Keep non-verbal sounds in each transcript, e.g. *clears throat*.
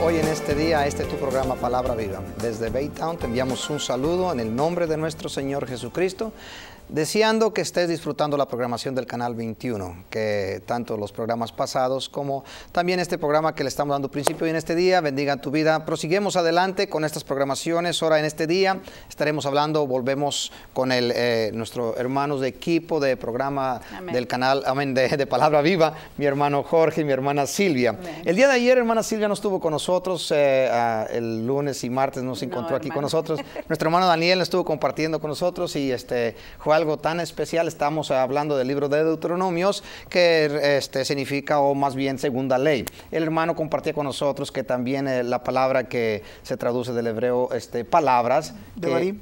hoy en este día a este tu programa Palabra Viva. Desde Baytown te enviamos un saludo en el nombre de nuestro Señor Jesucristo. Deseando que estés disfrutando la programación del Canal 21, que tanto los programas pasados como también este programa que le estamos dando principio en este día, bendiga tu vida. Prosiguemos adelante con estas programaciones. Ahora en este día estaremos hablando, volvemos con el, eh, nuestro hermanos de equipo de programa del canal, amén, de, Palabra Viva, mi hermano Jorge y mi hermana Silvia. El día de ayer, hermana Silvia no estuvo con nosotros, eh, el lunes y martes nos encontró aquí con nosotros. Nuestro hermano Daniel estuvo compartiendo con nosotros y este, Juan algo tan especial. Estamos hablando del libro de Deuteronomios, que este, significa, o más bien, segunda ley. El hermano compartía con nosotros que también eh, la palabra que se traduce del hebreo, este, palabras. De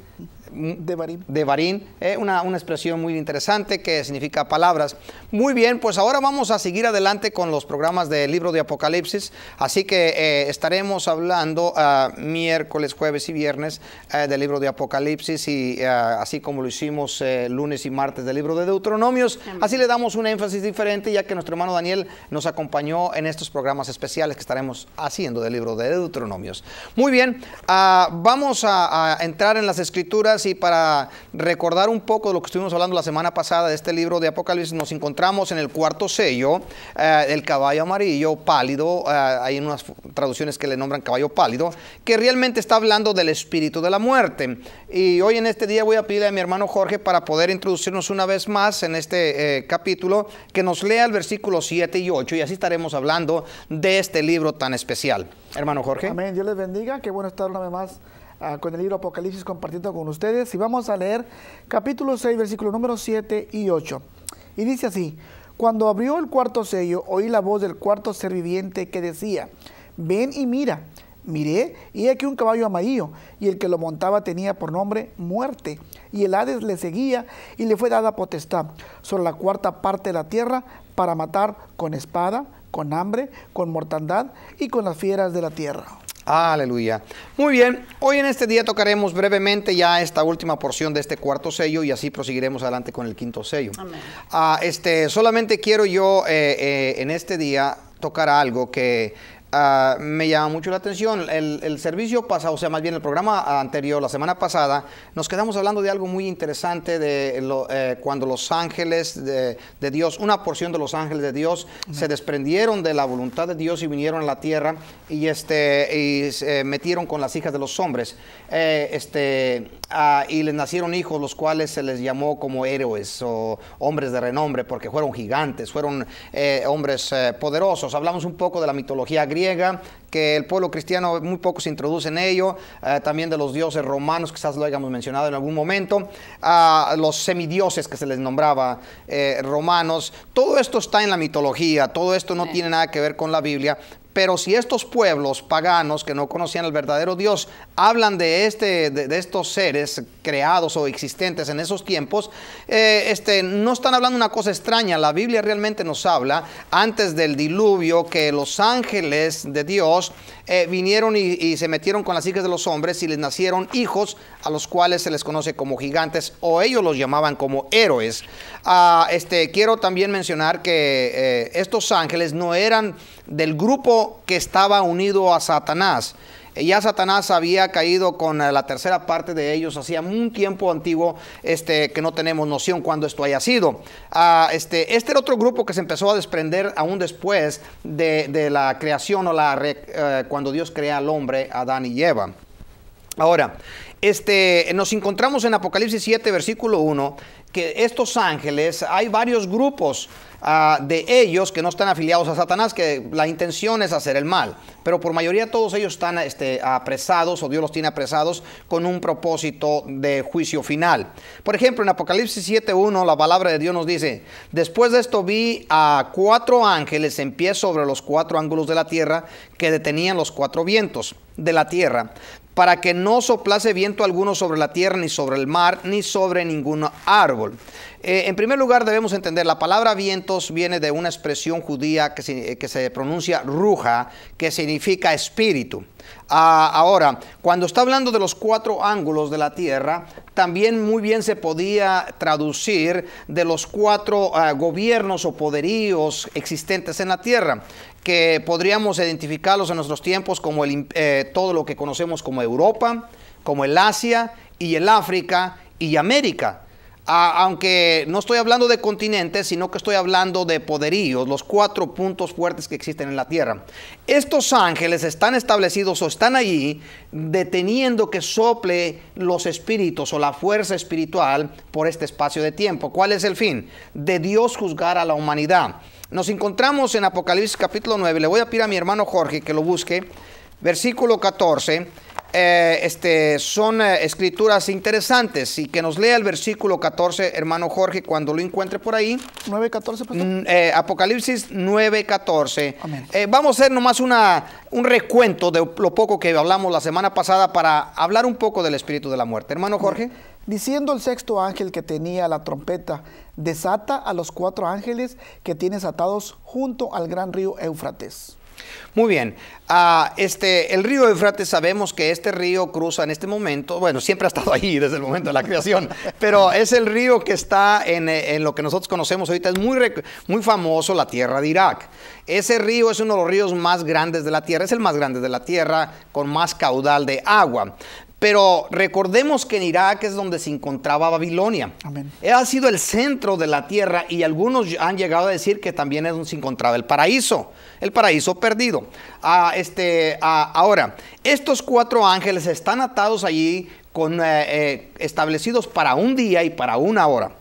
de Barín. De Barín, eh, una, expresión muy interesante que significa palabras. Muy bien, pues ahora vamos a seguir adelante con los programas del libro de Apocalipsis. Así que eh, estaremos hablando ah, miércoles, jueves y viernes eh, del libro de Apocalipsis y así como lo hicimos lunes y martes del libro de Deuteronomios. Así le damos un énfasis diferente ya que nuestro hermano Daniel nos acompañó en estos programas especiales que estaremos haciendo del libro de Deuteronomios. Muy bien, ah, vamos a entrar en las escrituras y para recordar un poco de lo que estuvimos hablando la semana pasada de este libro de Apocalipsis, nos encontramos en el cuarto sello, eh, el caballo amarillo pálido, eh, hay unas traducciones que le nombran caballo pálido, que realmente está hablando del espíritu de la muerte. Y hoy en este día voy a pedirle a mi hermano Jorge para poder introducirnos una vez más en este eh, capítulo, que nos lea el versículo 7 y 8 y así estaremos hablando de este libro tan especial. Hermano Jorge. Amén, Dios les bendiga, qué bueno estar una vez más con el libro Apocalipsis compartiendo con ustedes. Y vamos a leer capítulo 6, versículo número 7 y 8. Y dice así, cuando abrió el cuarto sello, oí la voz del cuarto ser viviente que decía, ven y mira. Miré, y aquí un caballo amarillo, y el que lo montaba tenía por nombre muerte, y el Hades le seguía, y le fue dada potestad sobre la cuarta parte de la tierra para matar con espada, con hambre, con mortandad y con las fieras de la tierra. Aleluya. Muy bien, hoy en este día tocaremos brevemente ya esta última porción de este cuarto sello y así proseguiremos adelante con el quinto sello. Amén. Ah, este, solamente quiero yo eh, eh, en este día tocar algo que Ah, me llama mucho la atención. El, servicio pasado, o sea, más bien el programa anterior, la semana pasada, nos quedamos hablando de algo muy interesante de eh, cuando los ángeles de, Dios, una porción de los ángeles de Dios, se desprendieron de la voluntad de Dios y vinieron a la tierra y, este, y se eh, metieron con las hijas de los hombres. Eh, este, Ah, y les nacieron hijos, los cuales se les llamó como héroes o hombres de renombre, porque fueron gigantes, fueron eh, hombres eh, poderosos. Hablamos un poco de la mitología griega, que el pueblo cristiano muy poco se introduce en ello, eh, también de los dioses romanos, quizás lo hayamos mencionado en algún momento, los semidioses que se les nombraba romanos. Todo esto está en la mitología, todo esto no tiene nada que ver con la Biblia, pero si estos pueblos paganos que no conocían al verdadero Dios hablan de, este, de, estos seres creados o existentes en esos tiempos, eh, este, no están hablando una cosa extraña. La Biblia realmente nos habla antes del diluvio que los ángeles de Dios eh, vinieron y, se metieron con las hijas de los hombres y les nacieron hijos a los cuales se les conoce como gigantes o ellos los llamaban como héroes. Ah, este, quiero también mencionar que eh, estos ángeles no eran del grupo que estaba unido a Satanás. Eh, ya Satanás había caído con eh, la tercera parte de ellos hacía un tiempo antiguo este, que no tenemos noción cuándo esto haya sido. Ah, este, este era otro grupo que se empezó a desprender aún después de, la creación o la, eh, cuando Dios crea al hombre, Adán y Eva. Ahora, este, nos encontramos en Apocalipsis 7, versículo 1, que estos ángeles, hay varios grupos ah, de ellos que no están afiliados a Satanás, que la intención es hacer el mal, pero por mayoría todos ellos están este, apresados o Dios los tiene apresados con un propósito de juicio final. Por ejemplo, en Apocalipsis 1 la palabra de Dios nos dice, después de esto vi a cuatro ángeles en pie sobre los cuatro ángulos de la tierra que detenían los cuatro vientos de la tierra para que no soplace viento alguno sobre la tierra, ni sobre el mar, ni sobre ningún árbol. Eh, en primer lugar, debemos entender, la palabra vientos viene de una expresión judía que se, pronuncia ruja, que significa espíritu. Ah, ahora, cuando está hablando de los cuatro ángulos de la tierra, también muy bien se podía traducir de los cuatro ah, gobiernos o poderíos existentes en la tierra que podríamos identificarlos en nuestros tiempos como eh, todo lo que conocemos como Europa, como el Asia y el África y América. aunque no estoy hablando de continentes, sino que estoy hablando de poderíos, los cuatro puntos fuertes que existen en la tierra. Estos ángeles están establecidos o están allí deteniendo que sople los espíritus o la fuerza espiritual por este espacio de tiempo. ¿Cuál es el fin? De Dios juzgar a la humanidad. Nos encontramos en Apocalipsis capítulo 9. Le voy a pedir a mi hermano Jorge que lo busque. Versículo 14. Eh, este, son eh, escrituras interesantes y que nos lea el versículo 14, hermano Jorge, cuando lo encuentre por ahí. 9.14, mm, Eh, Apocalipsis 9.14. Eh, vamos a hacer nomás una, un recuento de lo poco que hablamos la semana pasada para hablar un poco del espíritu de la muerte. Hermano Jorge. Diciendo el sexto ángel que tenía la trompeta, desata a los cuatro ángeles que tienes atados junto al gran río Éufrates. Muy bien. Ah, este, el río Eufrates sabemos que este río cruza en este momento, bueno, siempre ha estado *laughs* ahí desde el momento de la creación, pero es el río que está en, lo que nosotros conocemos ahorita, es muy, muy famoso, la tierra de Irak. Ese río es uno de los ríos más grandes de la tierra, es el más grande de la tierra, con más caudal de agua. Pero recordemos que en Irak es donde se encontraba Babilonia. Ha sido el centro de la tierra y algunos han llegado a decir que también es donde se encontraba el paraíso, el paraíso perdido. Ah, este, ah, ahora, estos cuatro ángeles están atados allí eh, eh, establecidos para un día y para una hora.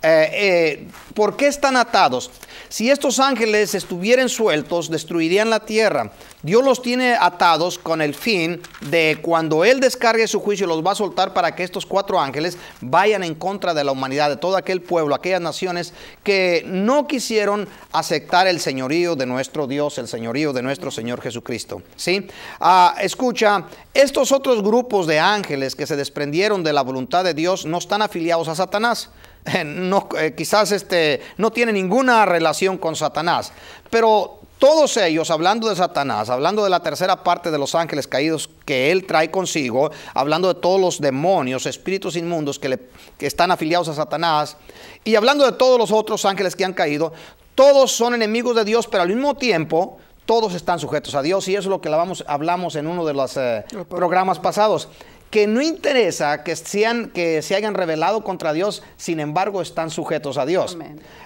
Eh, eh, ¿por qué están atados? Si estos ángeles estuvieran sueltos, destruirían la tierra. Dios los tiene atados con el fin de cuando Él descargue su juicio, los va a soltar para que estos cuatro ángeles vayan en contra de la humanidad, de todo aquel pueblo, aquellas naciones que no quisieron aceptar el señorío de nuestro Dios, el señorío de nuestro Señor Jesucristo. ¿sí? Ah, escucha, estos otros grupos de ángeles que se desprendieron de la voluntad de Dios no están afiliados a Satanás. *laughs* no, eh, quizás este, no tiene ninguna relación con Satanás, pero todos ellos, hablando de Satanás, hablando de la tercera parte de los ángeles caídos que él trae consigo, hablando de todos los demonios, espíritus inmundos que, le, están afiliados a Satanás, y hablando de todos los otros ángeles que han caído, todos son enemigos de Dios, pero al mismo tiempo todos están sujetos a Dios y eso es lo que hablamos, en uno de los eh, programas pasados que no interesa que, sean, que se hayan rebelado contra Dios, sin embargo están sujetos a Dios.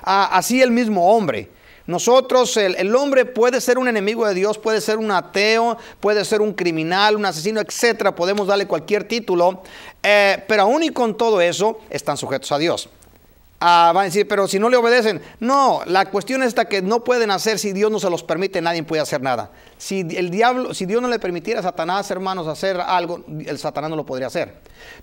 Ah, así el mismo hombre. Nosotros, el, hombre puede ser un enemigo de Dios, puede ser un ateo, puede ser un criminal, un asesino, etcétera. Podemos darle cualquier título, eh, pero aún y con todo eso están sujetos a Dios. Ah, van a decir, pero si no le obedecen. No, la cuestión está que no pueden hacer si Dios no se los permite, nadie puede hacer nada. Si el diablo, si Dios no le permitiera a Satanás, hermanos, hacer algo, el Satanás no lo podría hacer.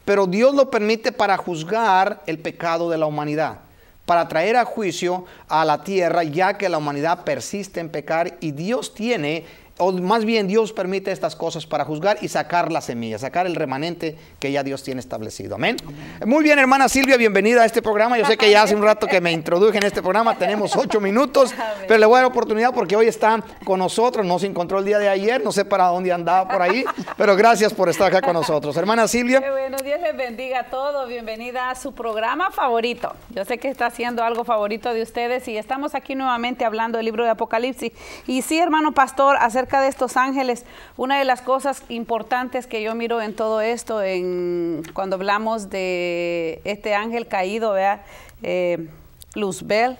Pero Dios lo permite para juzgar el pecado de la humanidad, para traer a juicio a la tierra, ya que la humanidad persiste en pecar y Dios tiene o más bien Dios permite estas cosas para juzgar y sacar la semilla, sacar el remanente que ya Dios tiene establecido. Amén. Muy bien, hermana Silvia, bienvenida a este programa. Yo sé que ya hace un rato que me introduje en este programa, tenemos ocho minutos, pero le voy a dar oportunidad porque hoy está con nosotros, no se encontró el día de ayer, no sé para dónde andaba por ahí, pero gracias por estar acá con nosotros. Hermana Silvia. Qué bueno, Dios les bendiga a todos, bienvenida a su programa favorito. Yo sé que está haciendo algo favorito de ustedes y estamos aquí nuevamente hablando del libro de Apocalipsis. Y sí, hermano pastor, acerca de estos ángeles, una de las cosas importantes que yo miro en todo esto, en, cuando hablamos de este ángel caído, vea, eh, Luzbel,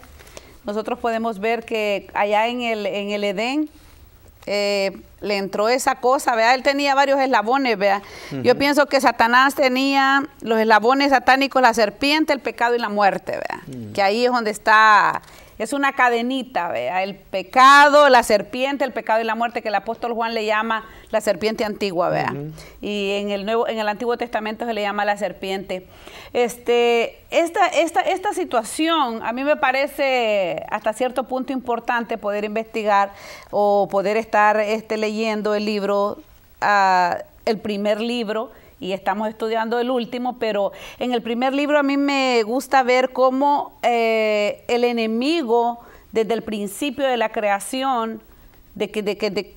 nosotros podemos ver que allá en el, en el Edén, eh, le entró esa cosa, vea, Él tenía varios eslabones, Yo pienso que Satanás tenía los eslabones satánicos, la serpiente, el pecado y la muerte, mm. Que ahí es donde está es una cadenita, vea, el pecado, la serpiente, el pecado y la muerte, que el apóstol Juan le llama la serpiente antigua, vea. Y en el nuevo, en el Antiguo Testamento se le llama la serpiente. Este, esta, esta, esta situación a mí me parece hasta cierto punto importante poder investigar o poder estar este, leyendo el libro, ah, el primer libro y estamos estudiando el último, pero en el primer libro a mí me gusta ver cómo eh, el enemigo desde el principio de la creación, de que,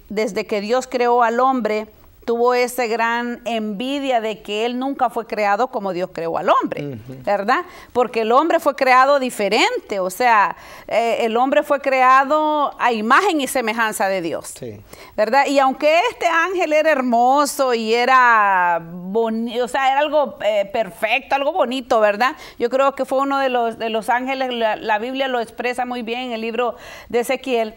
desde que Dios creó al hombre, tuvo esa gran envidia de que él nunca fue creado como Dios creó al hombre, ¿verdad? Porque el hombre fue creado diferente, o sea, eh, el hombre fue creado a imagen y semejanza de Dios, ¿verdad? Y aunque este ángel era hermoso y era bonito, o sea, era algo eh, perfecto, algo bonito, ¿verdad? Yo creo que fue uno de los, de los ángeles, la Biblia lo expresa muy bien en el libro de Ezequiel,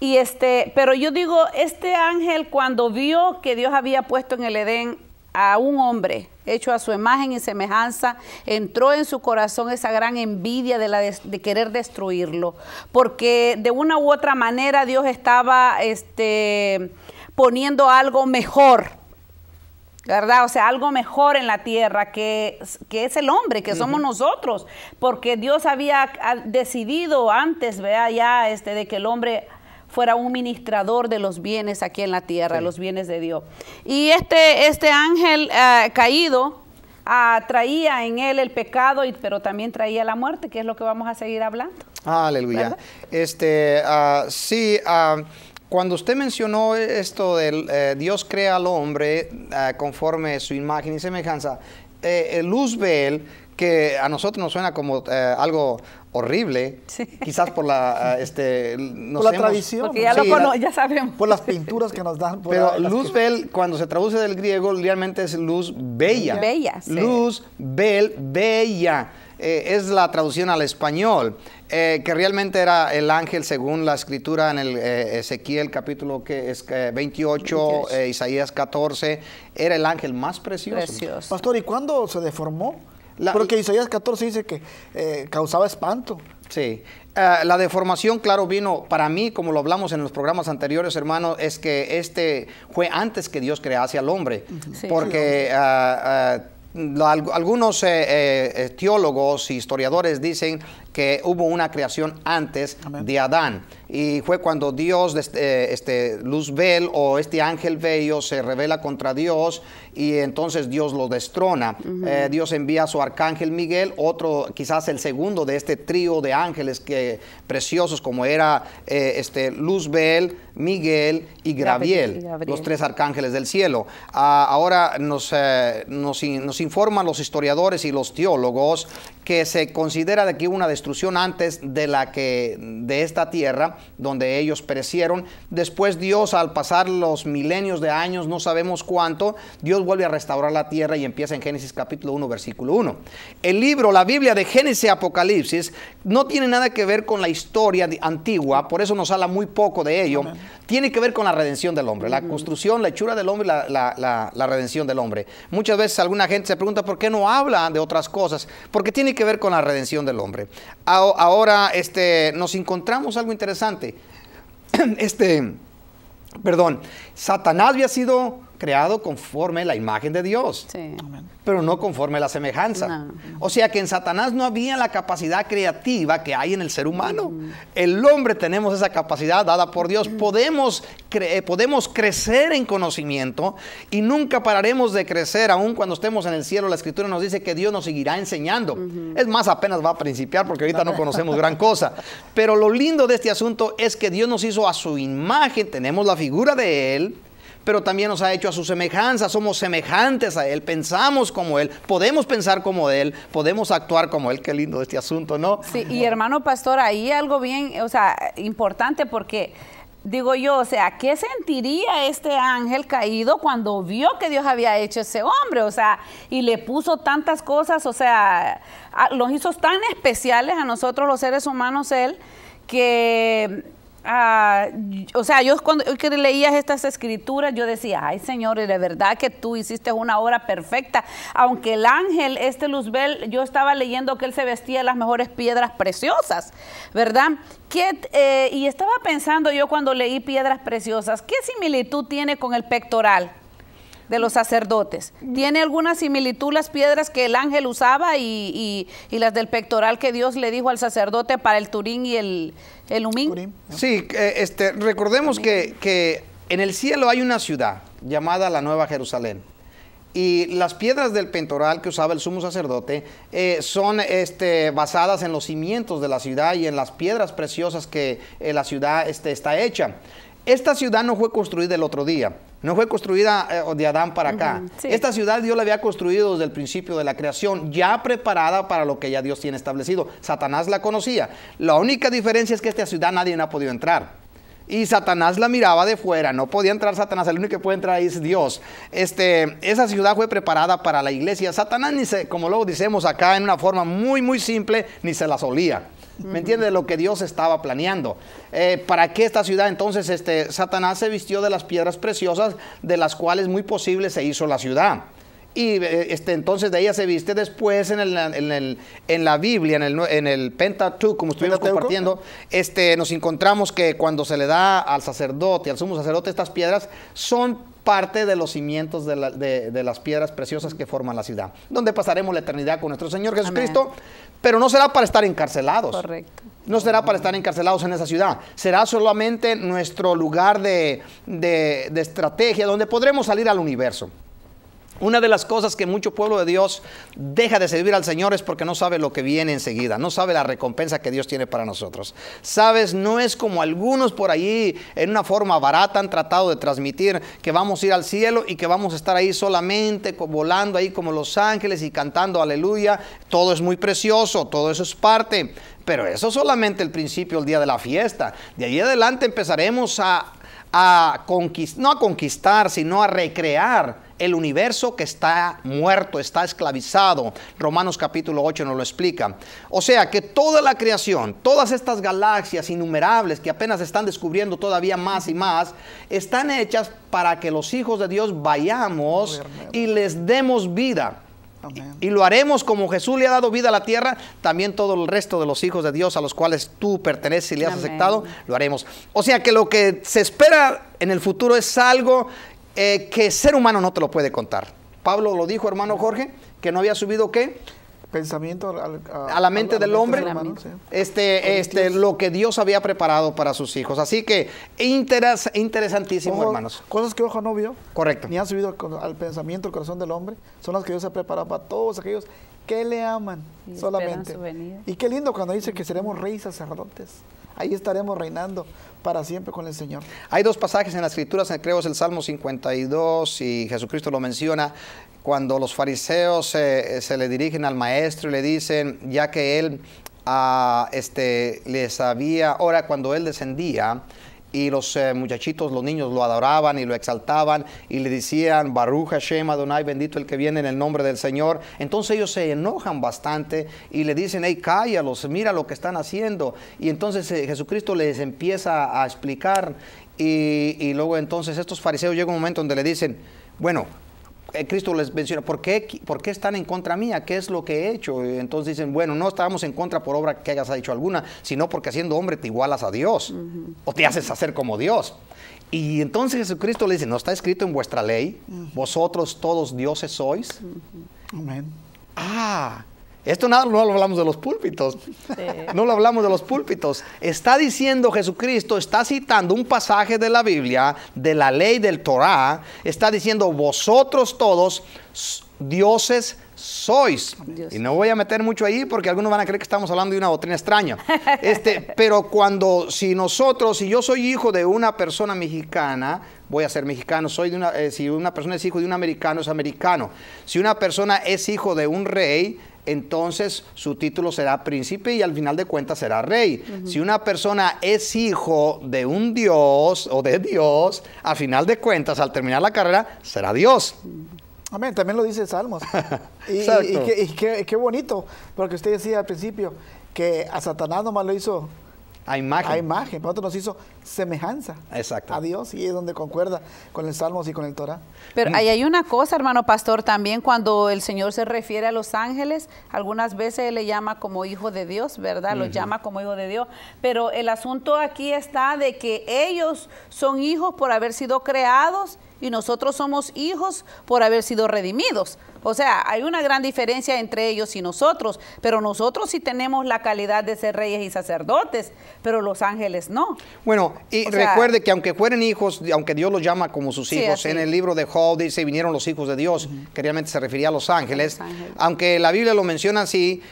y este, pero yo digo, este ángel cuando vio que Dios había puesto en el Edén a un hombre hecho a su imagen y semejanza, entró en su corazón esa gran envidia de, querer destruirlo, porque de una u otra manera Dios estaba este, poniendo algo mejor ¿verdad? O sea, algo mejor en la tierra que, es el hombre, que somos nosotros, porque Dios había decidido antes, vea, ya este, de que el hombre fuera un ministrador de los bienes aquí en la tierra, los bienes de Dios. Y este, este ángel eh, caído ah, traía en él el pecado, y, pero también traía la muerte, que es lo que vamos a seguir hablando. Aleluya. Este, ah, sí, ah, cuando usted mencionó esto de eh, Dios crea al hombre conforme su imagen y semejanza, ve eh, Luzbel que a nosotros nos suena como eh, algo horrible, quizás por la *laughs* eh, este nos por la tradición, ya, por las pinturas que nos dan. Pero luz bel cuando se traduce del griego realmente es luz bella, bella, luz bel bella eh, es la traducción al español que realmente era el ángel según la escritura en el Ezequiel capítulo que es 28, Isaías 14 era el ángel más precioso. precioso. Pastor, ¿y cuándo se deformó? Porque Isaías 14 dice que eh, causaba espanto. Sí. Ah, la deformación, claro, vino para mí, como lo hablamos en los programas anteriores, hermano, es que este fue antes que Dios crease al hombre. Porque ah, ah, algunos eh, eh, teólogos e historiadores dicen que hubo una creación antes de Adán. Y fue cuando Dios, eh, este, Luzbel o este ángel bello se revela contra Dios y entonces Dios lo destrona. Eh, Dios envía a su arcángel Miguel, otro, quizás el segundo de este trío de ángeles que, preciosos como era eh, este, Luzbel, Miguel y Graviel, los tres arcángeles del cielo. Ah, ahora nos, informan los historiadores y los teólogos que se considera de que una de destrucción antes de la que de esta tierra donde ellos perecieron. Después Dios al pasar los milenios de años, no sabemos cuánto, Dios vuelve a restaurar la tierra y empieza en Génesis capítulo 1 versículo 1. El libro, la Biblia de Génesis Apocalipsis no tiene nada que ver con la historia antigua, por eso nos habla muy poco de ello tiene que ver con la redención del hombre, la construcción, la hechura del hombre, la, redención del hombre. Muchas veces alguna gente se pregunta por qué no habla de otras cosas, porque tiene que ver con la redención del hombre. Ahora este, nos encontramos algo interesante. *clears throat* Este, perdón, Satanás había sido creado conforme la imagen de Dios, pero no conforme la semejanza. O sea que en Satanás no había la capacidad creativa que hay en el ser humano. Mm. El hombre tenemos esa capacidad dada por Dios. Mm. Podemos, eh, podemos crecer en conocimiento y nunca pararemos de crecer, aun cuando estemos en el cielo. La escritura nos dice que Dios nos seguirá enseñando. Es más, apenas va a principiar porque ahorita no *laughs* conocemos gran cosa. Pero lo lindo de este asunto es que Dios nos hizo a su imagen, tenemos la figura de Él pero también nos ha hecho a su semejanza, somos semejantes a Él, pensamos como Él, podemos pensar como Él, podemos actuar como Él, qué lindo este asunto, ¿no? Sí, y hermano pastor, ahí algo bien, o sea, importante porque digo yo, o sea, ¿qué sentiría este ángel caído cuando vio que Dios había hecho ese hombre? O sea, y le puso tantas cosas, o sea, los hizo tan especiales a nosotros los seres humanos él, que Ah, o sea, yo cuando leía estas escrituras, yo decía, ay Señor, y de verdad que tú hiciste una obra perfecta. Aunque el ángel, este Luzbel, yo estaba leyendo que él se vestía de las mejores piedras preciosas, ¿verdad? Eh, y estaba pensando yo cuando leí piedras preciosas, ¿qué similitud tiene con el pectoral? de los sacerdotes. ¿Tiene alguna similitud las piedras que el ángel usaba y, las del pectoral que Dios le dijo al sacerdote para el turín y el, el humín? Sí, este, recordemos que, en el cielo hay una ciudad llamada la Nueva Jerusalén y las piedras del pectoral que usaba el sumo sacerdote eh, son este, basadas en los cimientos de la ciudad y en las piedras preciosas que eh, la ciudad este, está hecha. Esta ciudad no fue construida el otro día. No fue construida eh, de Adán para acá. Esta ciudad Dios la había construido desde el principio de la creación, ya preparada para lo que ya Dios tiene establecido. Satanás la conocía. La única diferencia es que esta ciudad nadie ha podido entrar. Y Satanás la miraba de fuera, no podía entrar Satanás, el único que puede entrar es Dios. Este, esa ciudad fue preparada para la iglesia. Satanás, ni se, como luego decimos acá en una forma muy, muy simple, ni se la solía. ¿Me entiendes? Lo que Dios estaba planeando. Eh, ¿Para qué esta ciudad? Entonces, este, Satanás se vistió de las piedras preciosas de las cuales muy posible se hizo la ciudad. Y eh, este, entonces de ella se viste después en, en, la Biblia, en el, en como estuvimos compartiendo, este, nos encontramos que cuando se le da al sacerdote, al sumo sacerdote, estas piedras son parte de los cimientos de, las piedras preciosas que forman la ciudad, donde pasaremos la eternidad con nuestro Señor Jesucristo, pero no será para estar encarcelados. Correcto. No será para estar encarcelados en esa ciudad, será solamente nuestro lugar de estrategia donde podremos salir al universo. Una de las cosas que mucho pueblo de Dios deja de servir al Señor es porque no sabe lo que viene enseguida, no sabe la recompensa que Dios tiene para nosotros. Sabes, no es como algunos por allí en una forma barata han tratado de transmitir que vamos a ir al cielo y que vamos a estar ahí solamente volando ahí como los ángeles y cantando aleluya. Todo es muy precioso, todo eso es parte, pero eso es solamente el principio, el día de la fiesta. De ahí adelante empezaremos a, a conquistar, no a conquistar, sino a recrear el universo que está muerto, está esclavizado. Romanos capítulo 8 nos lo explica. O sea que toda la creación, todas estas galaxias innumerables que apenas están descubriendo todavía más y más, están hechas para que los hijos de Dios vayamos y les demos vida. Y, lo haremos como Jesús le ha dado vida a la tierra, también todo el resto de los hijos de Dios a los cuales tú perteneces y le has aceptado, lo haremos. O sea que lo que se espera en el futuro es algo eh, que ser humano no te lo puede contar. Pablo lo dijo, hermano Jorge, que no había subido qué pensamiento a, la mente del hombre, este, este, lo que Dios había preparado para sus hijos. Así que interesantísimo, hermanos. Cosas que ojo no vio, correcto, ni han subido al pensamiento, al corazón del hombre, son las que Dios ha preparado para todos aquellos que le aman solamente. Y qué lindo cuando dice que seremos reyes sacerdotes ahí estaremos reinando para siempre con el Señor. Hay dos pasajes en las Escrituras, creo es el Salmo 52 y Jesucristo lo menciona, cuando los fariseos se, le dirigen al maestro y le dicen, ya que él ah, este, les había, ahora cuando él descendía, y los eh, muchachitos, los niños lo adoraban y lo exaltaban y le decían, Baruch Hashem Adonai, bendito el que viene en el nombre del Señor. Entonces ellos se enojan bastante y le dicen, hey, cállalos, mira lo que están haciendo. Y entonces eh, Jesucristo les empieza a explicar y, luego entonces estos fariseos llega un momento donde le dicen, bueno, eh, Cristo les menciona, ¿por qué, están en contra mía? ¿Qué es lo que he hecho? Entonces dicen, bueno, no estábamos en contra por obra que hayas hecho alguna, sino porque siendo hombre te igualas a Dios o te haces hacer como Dios. Y entonces Jesucristo le dice, no está escrito en vuestra ley, vosotros todos dioses sois. Amén. Ah, esto nada, no lo hablamos de los púlpitos. *laughs* No lo hablamos de los púlpitos. Está diciendo Jesucristo, está citando un pasaje de la Biblia, de la ley del Torá. Está diciendo, vosotros todos dioses sois. Y no voy a meter mucho ahí porque algunos van a creer que estamos hablando de una doctrina extraña. *laughs* Este, pero cuando, si nosotros, si yo soy hijo de una persona mexicana, voy a ser mexicano, soy de eh, si una persona es hijo de un americano, es americano. Si una persona es hijo de un rey, entonces su título será príncipe y al final de cuentas será rey. Si una persona es hijo de un dios o de Dios, al final de cuentas, al terminar la carrera, será Dios. Amén, también lo dice Salmos. *laughs* y, qué, qué bonito, porque usted decía al principio que a Satanás nomás lo hizo a imagen. A imagen. nos hizo semejanza Exacto. a Dios y es donde concuerda con el Salmos y con el Torah. Pero mm. ahí hay una cosa, hermano pastor, también cuando el Señor se refiere a los ángeles, algunas veces le llama como hijo de Dios, ¿verdad? Lo llama como hijo de Dios. Pero el asunto aquí está de que ellos son hijos por haber sido creados y nosotros somos hijos por haber sido redimidos. O sea, hay una gran diferencia entre ellos y nosotros, pero nosotros sí tenemos la calidad de ser reyes y sacerdotes, pero los ángeles no. Bueno, y recuerde que aunque fueran hijos, aunque Dios los llama como sus hijos, en el libro de Job dice, vinieron los hijos de Dios, que realmente se refería a los ángeles, aunque la Biblia lo menciona así,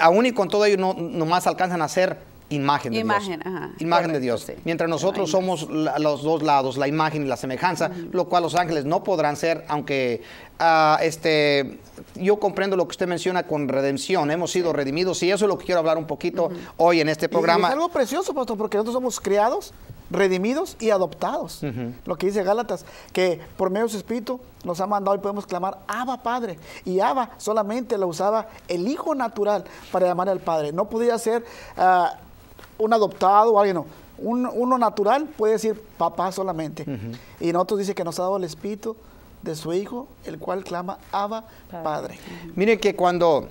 aún y con todo ellos no, nomás alcanzan a ser imagen de imagen, Dios. Ajá, imagen de Dios. Mientras nosotros somos los dos lados, la imagen y la semejanza, lo cual los ángeles no podrán ser, aunque ah, este, yo comprendo lo que usted menciona con redención, hemos sido redimidos y eso es lo que quiero hablar un poquito hoy en este programa. es algo precioso, pastor, porque nosotros somos criados, redimidos y adoptados. Lo que dice Gálatas, que por medio de su espíritu nos ha mandado y podemos clamar Abba Padre. Y Abba solamente la usaba el hijo natural para llamar al Padre. No podía ser ah, un adoptado o alguien, no. uno natural puede decir papá solamente. Y nosotros dice que nos ha dado el espíritu de su hijo, el cual clama Abba Padre. Mire que cuando,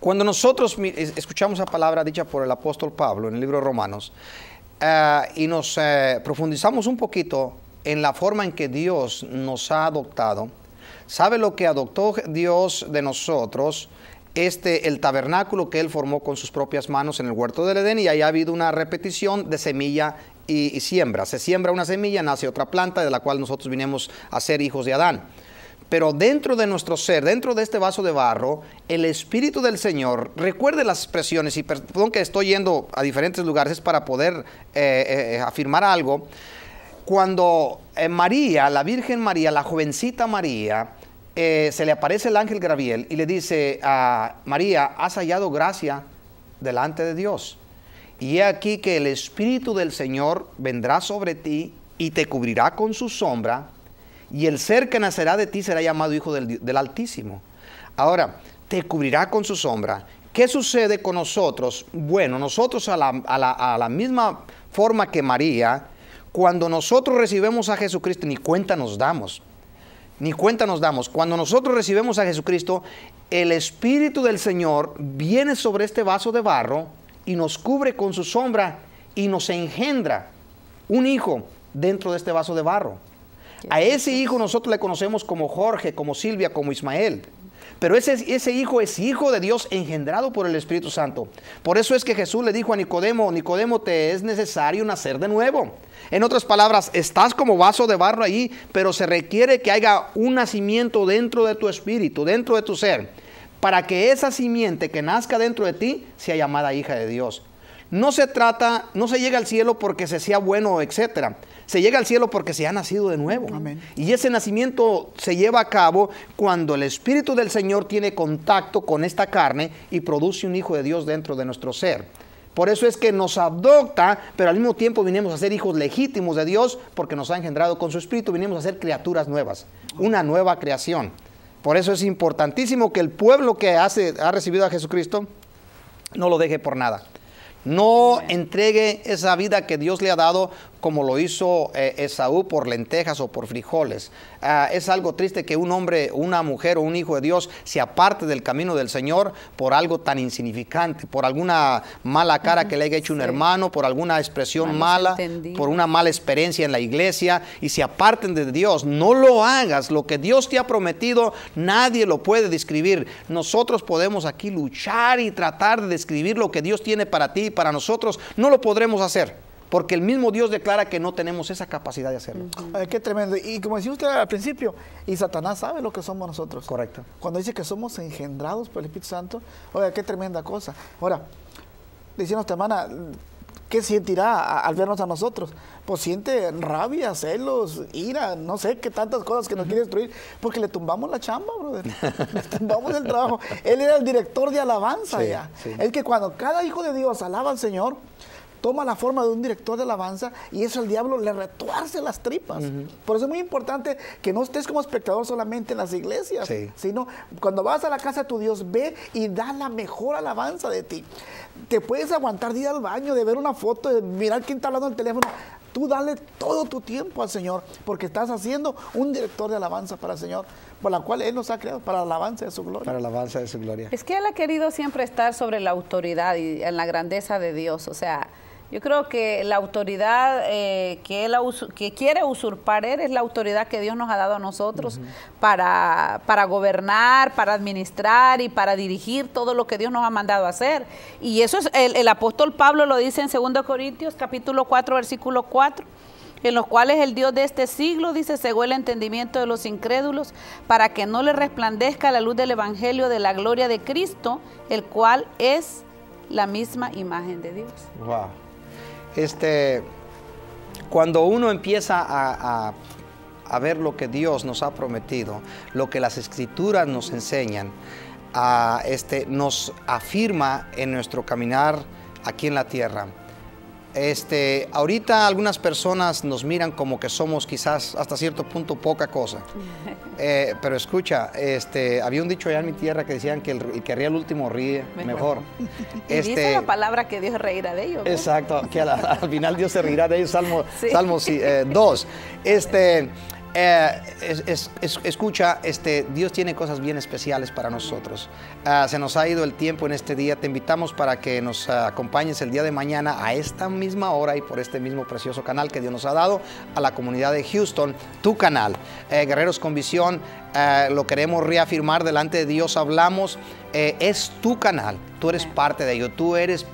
cuando nosotros escuchamos la palabra dicha por el apóstol Pablo en el libro de Romanos eh, y nos eh, profundizamos un poquito en la forma en que Dios nos ha adoptado, ¿sabe lo que adoptó Dios de nosotros? este, el tabernáculo que él formó con sus propias manos en el huerto del Edén y ahí ha habido una repetición de semilla y, siembra. Se siembra una semilla, nace otra planta de la cual nosotros vinimos a ser hijos de Adán. Pero dentro de nuestro ser, dentro de este vaso de barro, el Espíritu del Señor, recuerde las expresiones, y perdón que estoy yendo a diferentes lugares para poder eh, eh, afirmar algo, cuando eh, María, la Virgen María, la jovencita María, eh, se le aparece el ángel Gabriel y le dice a María, has hallado gracia delante de Dios. Y he aquí que el Espíritu del Señor vendrá sobre ti y te cubrirá con su sombra, y el ser que nacerá de ti será llamado Hijo del, Altísimo. Ahora, te cubrirá con su sombra. ¿Qué sucede con nosotros? Bueno, nosotros a la, a la misma forma que María, cuando nosotros recibimos a Jesucristo, ni cuenta nos damos ni cuenta nos damos. Cuando nosotros recibimos a Jesucristo, el Espíritu del Señor viene sobre este vaso de barro y nos cubre con su sombra y nos engendra un hijo dentro de este vaso de barro. A ese hijo nosotros le conocemos como Jorge, como Silvia, como Ismael. Pero ese, ese hijo es hijo de Dios engendrado por el Espíritu Santo. Por eso es que Jesús le dijo a Nicodemo, Nicodemo, te es necesario nacer de nuevo. En otras palabras, estás como vaso de barro ahí, pero se requiere que haya un nacimiento dentro de tu espíritu, dentro de tu ser, para que esa simiente que nazca dentro de ti sea llamada hija de Dios. No se trata, no se llega al cielo porque se sea bueno, etcétera. Se llega al cielo porque se ha nacido de nuevo. Y ese nacimiento se lleva a cabo cuando el Espíritu del Señor tiene contacto con esta carne y produce un Hijo de Dios dentro de nuestro ser. Por eso es que nos adopta, pero al mismo tiempo vinimos a ser hijos legítimos de Dios porque nos ha engendrado con su Espíritu, vinimos a ser criaturas nuevas, una nueva creación. Por eso es importantísimo que el pueblo que hace, ha recibido a Jesucristo no lo deje por nada. No entregue esa vida que Dios le ha dado como lo hizo eh, Esaú por lentejas o por frijoles. Ah, es algo triste que un hombre, una mujer o un hijo de Dios se aparte del camino del Señor por algo tan insignificante, por alguna mala cara que le haya hecho un hermano, por alguna expresión mala, por una mala experiencia en la iglesia y se aparten de Dios. No lo hagas, lo que Dios te ha prometido nadie lo puede describir. Nosotros podemos aquí luchar y tratar de describir lo que Dios tiene para ti y para nosotros, no lo podremos hacer porque el mismo Dios declara que no tenemos esa capacidad de hacerlo. qué tremendo. Y como decía usted al principio, y Satanás sabe lo que somos nosotros. Correcto. Cuando dice que somos engendrados por el Espíritu Santo, oiga, qué tremenda cosa. Ahora, diciendo esta hermana, ¿qué sentirá al vernos a nosotros? Pues siente rabia, celos, ira, no sé qué tantas cosas que nos quiere destruir, porque le tumbamos la chamba, brother. le tumbamos el trabajo. Él era el director de alabanza ya. Es que cuando cada hijo de Dios alaba al Señor, toma la forma de un director de alabanza y eso al diablo le retuerce las tripas. Por eso es muy importante que no estés como espectador solamente en las iglesias, sino cuando vas a la casa de tu Dios, ve y da la mejor alabanza de ti. Te puedes aguantar de ir al baño, de ver una foto, de mirar quién está hablando en el teléfono. Tú dale todo tu tiempo al Señor, porque estás haciendo un director de alabanza para el Señor, por la cual Él nos ha creado, para la alabanza de su gloria. Para la alabanza de su gloria. Es que Él ha querido siempre estar sobre la autoridad y en la grandeza de Dios. O sea, yo creo que la autoridad eh, que, él, quiere usurpar él es la autoridad que Dios nos ha dado a nosotros para, para gobernar, para administrar y para dirigir todo lo que Dios nos ha mandado a hacer. Y eso es, el, apóstol Pablo lo dice en 2 Corintios capítulo 4, versículo 4 en los cuales el Dios de este siglo, dice, según el entendimiento de los incrédulos, para que no le resplandezca la luz del Evangelio de la gloria de Cristo, el cual es la misma imagen de Dios este, cuando uno empieza a, ver lo que Dios nos ha prometido, lo que las escrituras nos enseñan, a, ah, este, nos afirma en nuestro caminar aquí en la tierra. Este, ahorita algunas personas nos miran como que somos quizás hasta cierto punto poca cosa. *laughs* Eh, pero escucha, este, había un dicho allá en mi tierra que decían que el, que ríe al último ríe mejor. *laughs* y dice este, la palabra que Dios reirá de ellos. Exacto, que al final Dios se reirá de ellos, Salmo 2. *laughs* Salmo, eh, este, eh, escucha, este, Dios tiene cosas bien especiales para nosotros. Ah, se nos ha ido el tiempo en este día. Te invitamos para que nos acompañes el día de mañana a esta misma hora y por este mismo precioso canal que Dios nos ha dado a la comunidad de Houston, tu canal. Eh, Guerreros con Visión, eh, lo queremos reafirmar delante de Dios. Hablamos, es tu canal. Tú eres parte de ello. Tú eres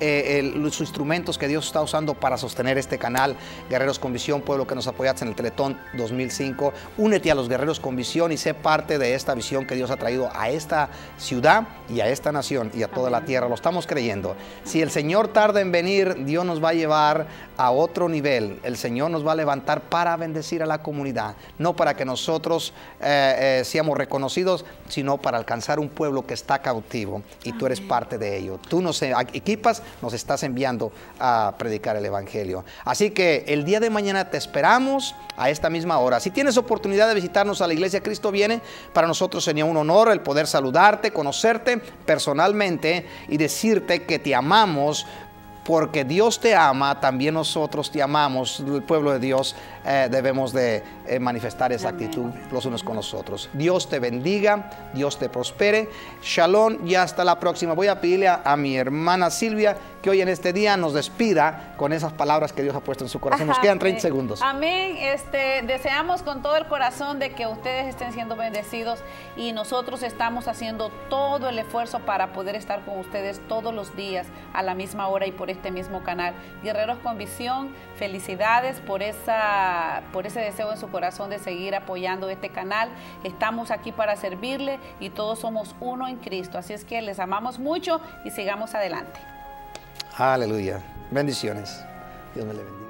eh, los instrumentos que Dios está usando para sostener este canal. Guerreros con Visión, pueblo que nos apoyaste en el Teletón 2005. Únete a los Guerreros con Visión y sé parte de esta visión que Dios ha traído a esta ciudad y a esta nación y a toda la tierra. Lo estamos creyendo. Si el Señor tarda en venir, Dios nos va a llevar a otro nivel. El Señor nos va a levantar para bendecir a la comunidad, no para que nosotros eh, eh, seamos reconocidos, sino para alcanzar un pueblo que está cautivo y tú eres parte de ello. Tú nos equipas nos estás enviando a predicar el Evangelio. Así que el día de mañana te esperamos a esta misma hora. Si tienes oportunidad de visitarnos a la iglesia Cristo Viene, para nosotros sería un honor el poder saludarte, conocerte personalmente y decirte que te amamos porque Dios te ama, también nosotros te amamos, el pueblo de Dios eh, debemos de eh, manifestar esa actitud los unos con los otros. Dios te bendiga, Dios te prospere. Shalom y hasta la próxima. Voy a pedirle a mi hermana Silvia que hoy en este día nos despida con esas palabras que Dios ha puesto en su corazón. nos quedan 30 segundos. Amén. Este, deseamos con todo el corazón de que ustedes estén siendo bendecidos y nosotros estamos haciendo todo el esfuerzo para poder estar con ustedes todos los días a la misma hora y por este mismo canal. Guerreros con Visión, felicidades por, esa, por ese deseo en su corazón de seguir apoyando este canal. Estamos aquí para servirle y todos somos uno en Cristo. Así es que les amamos mucho y sigamos adelante. Aleluya. Bendiciones. Dios me le bendiga.